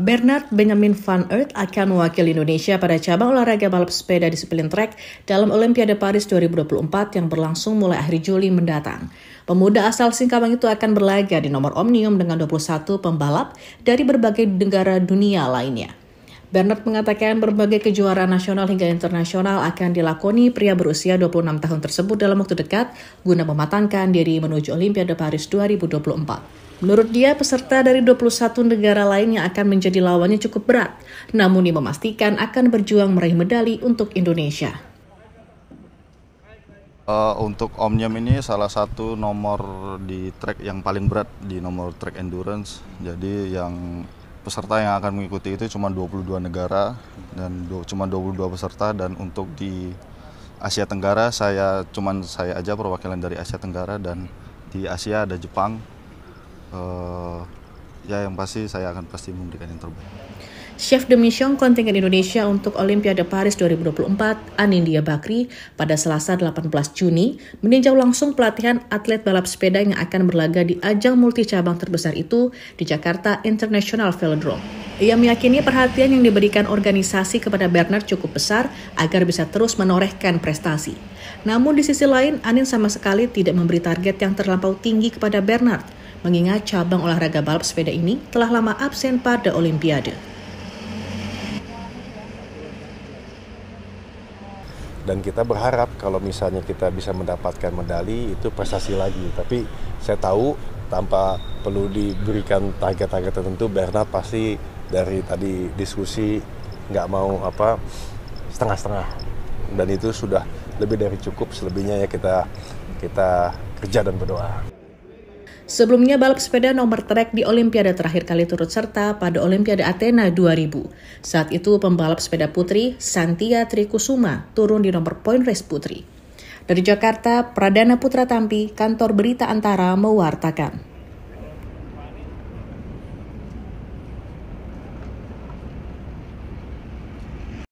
Bernard Benjamin Van Earth akan mewakili Indonesia pada cabang olahraga balap sepeda disiplin trek dalam Olimpiade Paris 2024 yang berlangsung mulai akhir Juli mendatang. Pemuda asal Singkawang itu akan berlaga di nomor omnium dengan 21 pembalap dari berbagai negara dunia lainnya. Bernard mengatakan berbagai kejuaraan nasional hingga internasional akan dilakoni pria berusia 26 tahun tersebut dalam waktu dekat guna mematangkan diri menuju Olimpiade Paris 2024. Menurut dia, peserta dari 21 negara lain yang akan menjadi lawannya cukup berat, namun dia memastikan akan berjuang meraih medali untuk Indonesia. Uh, untuk Omnium ini salah satu nomor di track yang paling berat di nomor track endurance, jadi yang peserta yang akan mengikuti itu cuma 22 negara dan do, cuma 22 peserta dan untuk di Asia Tenggara saya cuman saya aja perwakilan dari Asia Tenggara dan di Asia ada Jepang uh, ya yang pasti saya akan pasti memberikan yang terbaik. Chef de mission kontingen Indonesia untuk Olimpiade Paris 2024, Anindya Bakri, pada Selasa 18 Juni, meninjau langsung pelatihan atlet balap sepeda yang akan berlaga di ajang multi cabang terbesar itu di Jakarta International Velodrome. Ia meyakini perhatian yang diberikan organisasi kepada Bernard cukup besar agar bisa terus menorehkan prestasi. Namun di sisi lain, Anin sama sekali tidak memberi target yang terlampau tinggi kepada Bernard, mengingat cabang olahraga balap sepeda ini telah lama absen pada Olimpiade. dan kita berharap kalau misalnya kita bisa mendapatkan medali itu prestasi lagi tapi saya tahu tanpa perlu diberikan target-target tertentu Bernard pasti dari tadi diskusi nggak mau apa setengah-setengah dan itu sudah lebih dari cukup selebihnya ya kita kita kerja dan berdoa. Sebelumnya balap sepeda nomor trek di Olimpiade terakhir kali turut serta pada Olimpiade Athena 2000. Saat itu pembalap sepeda putri Santia Trikusuma turun di nomor point race putri. Dari Jakarta, Pradana Putra Tampi, kantor berita Antara mewartakan.